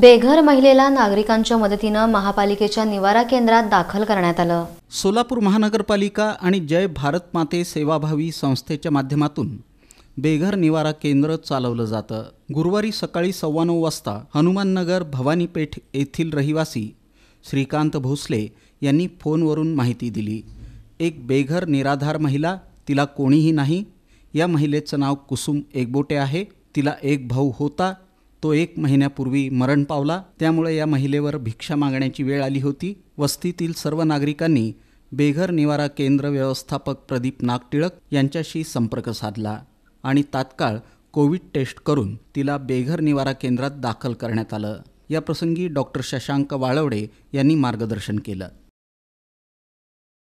बेघर महिलेला नागरिकांच्या मदतीनं महापालिकेच्या निवारा केंद्रात दाखल करण्यात आलं सोलापूर महानगरपालिका आणि जय भारत माते सेवाभावी संस्थेच्या माध्यमातून बेघर निवारा केंद्र चालवलं जातं गुरुवारी सकाळी सव्वा नऊ वाजता हनुमाननगर भवानीपेठ येथील रहिवासी श्रीकांत भोसले यांनी फोनवरून माहिती दिली एक बेघर निराधार महिला तिला कोणीही नाही या महिलेचं नाव कुसुम एकबोटे आहे तिला एक भाऊ होता तो एक महिन्यापूर्वी मरण पावला त्यामुळे या महिलेवर भिक्षा मागण्याची वेळ आली होती वस्तीतील सर्व नागरिकांनी बेघर निवारा केंद्र व्यवस्थापक प्रदीप नागटिळक यांच्याशी संपर्क साधला आणि तात्काळ कोविड टेस्ट करून तिला बेघर निवारा केंद्रात दाखल करण्यात आलं याप्रसंगी डॉक्टर शशांक वाळवडे यांनी मार्गदर्शन केलं